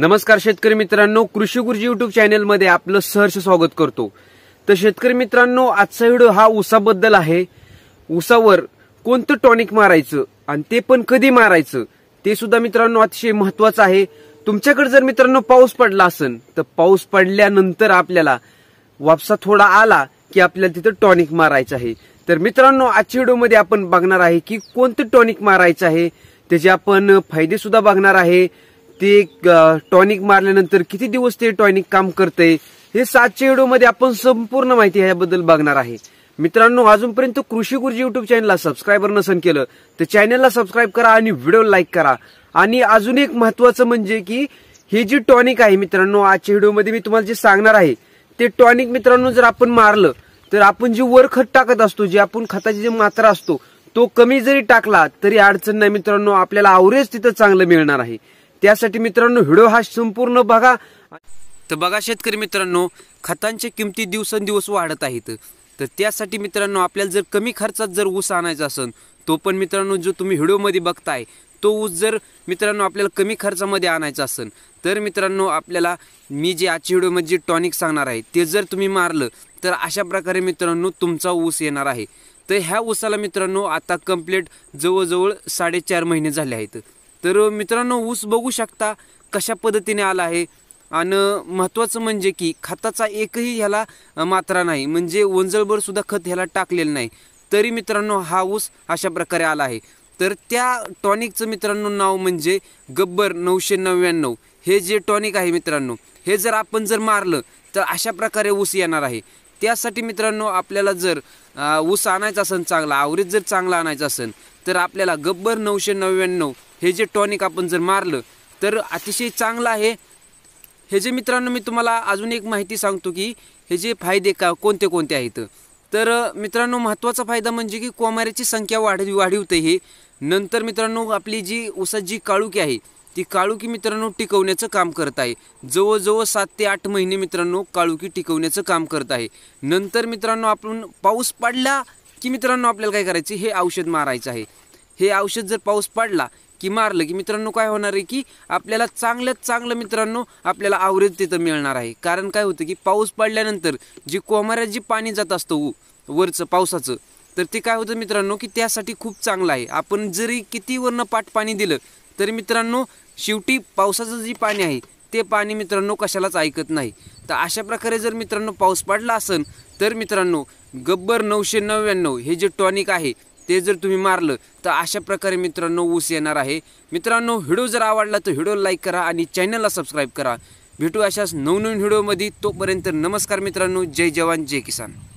नमस्कार शेतकरी मित्रांनो कृषी गुरुजी युट्यूब मध्ये आपलं सहर्ष स्वागत करतो तर शेतकरी मित्रांनो आजचा व्हिडिओ हा उसाबद्दल आहे उसावर कोणतं टॉनिक मारायचं आणि ते पण कधी मारायचं ते सुद्धा मित्रांनो अतिशय महत्वाचं आहे तुमच्याकडे जर मित्रांनो पाऊस पडला असेल तर पाऊस पडल्यानंतर आपल्याला वापसा थोडा आला की आपल्याला तिथं टॉनिक मारायचं आहे तर मित्रांनो आजच्या व्हिडिओमध्ये आपण बघणार आहे की कोणतं टॉनिक मारायचं आहे त्याचे आपण फायदे सुद्धा बघणार आहे ते टॉनिक मारल्यानंतर किती दिवस ते टॉनिक काम करते हे सातच्या मध्ये आपण संपूर्ण माहिती याबद्दल बघणार आहे मित्रांनो अजूनपर्यंत कृषी गुरुजी युट्यूब चॅनलला सबस्क्राईबर नसन केलं तर चॅनलला सबस्क्राईब करा आणि व्हिडिओ लाईक करा आणि अजून एक महत्वाचं म्हणजे की हे जी टॉनिक आहे मित्रांनो आजच्या व्हिडिओमध्ये मी तुम्हाला जे सांगणार आहे ते टॉनिक मित्रांनो जर आपण मारलं तर आपण जी वर खत टाकत असतो जे आपण खताची जी मात्रा असतो तो कमी जरी टाकला तरी अडचण नाही मित्रांनो आपल्याला आवरेज तिथं चांगलं मिळणार आहे त्यासाठी मित्रांनो व्हिडिओ हा संपूर्ण बघा तर बघा शेतकरी मित्रांनो खतांच्या किमती दिवसेंदिवस वाढत आहेत तर त्यासाठी मित्रांनो आपल्याला जर कमी खर्चात जर ऊस आणायचा असेल तो पण मित्रांनो जो तुम्ही मध्ये बघताय तो ऊस जर मित्रांनो आपल्याला कमी खर्चामध्ये आणायचा असेल तर मित्रांनो आपल्याला मी जे आजच्या व्हिडिओमध्ये जे टॉनिक सांगणार आहे ते जर तुम्ही मारलं तर अशा प्रकारे मित्रांनो तुमचा ऊस येणार आहे तर ह्या ऊसाला मित्रांनो आता कंप्लीट जवळजवळ साडेचार महिने झाले आहेत तर मित्रांनो ऊस बघू शकता कशा पद्धतीने आला आहे आणि महत्त्वाचं म्हणजे की खताचा एकही ह्याला मात्रा नाही म्हणजे सुद्धा खत ह्याला टाकलेलं नाही तरी मित्रांनो हा ऊस अशा प्रकारे आला आहे तर त्या टॉनिकचं मित्रांनो नाव म्हणजे गब्बर नऊशे नव्याण्णव हे जे टॉनिक आहे मित्रांनो हे जर आपण जर मारलं तर अशा प्रकारे ऊस येणार आहे त्यासाठी मित्रांनो आपल्याला जर ऊस आणायचा असेल चांगला आवरीत जर चांगला आणायचं असेल तर आपल्याला गब्बर नऊशे नव्याण्णव हे जे टॉनिक आपण जर मारलं तर अतिशय चांगलं आहे हे जे मित्रांनो मी तुम्हाला अजून एक माहिती सांगतो की हे जे फायदे का कोणते कोणते आहेत तर मित्रांनो महत्त्वाचा फायदा म्हणजे की कोमाऱ्याची संख्या वाढ वाढवते हे नंतर मित्रांनो आपली जी ऊसात जी काळुकी आहे ती काळुकी मित्रांनो टिकवण्याचं काम करत आहे जवळजवळ सात ते आठ महिने मित्रांनो काळुकी टिकवण्याचं काम करत आहे नंतर मित्रांनो आपण पाऊस पडला की मित्रांनो आपल्याला काय करायचं हे औषध मारायचं आहे हे औषध जर पाऊस पडला की मारलं की मित्रांनो काय होणार आहे की आपल्याला चांगल्यात चांगलं मित्रांनो आपल्याला आवरेज तिथं मिळणार आहे कारण काय होतं की पाऊस पडल्यानंतर जी कोमाऱ्यात जी पाणी जात असतं वरचं पावसाचं तर ते काय होतं मित्रांनो की त्यासाठी खूप चांगलं आहे आपण जरी किती वरनं पाट पाणी दिलं तरी मित्रांनो शेवटी पावसाचं जे पाणी आहे ते पाणी मित्रांनो कशालाच ऐकत नाही तर अशा प्रकारे जर मित्रांनो पाऊस पडला असेल तर मित्रांनो गब्बर नऊशे नव्याण्णव हे जे टॉनिक आहे ते जर तुम्ही मारलं तर अशा प्रकारे मित्रांनो ऊस येणार आहे मित्रांनो व्हिडिओ जर आवडला तर व्हिडिओ लाईक करा आणि चॅनलला सबस्क्राईब करा भेटू अशाच नवनवीन व्हिडिओमध्ये तोपर्यंत नमस्कार मित्रांनो जय जवान जय किसान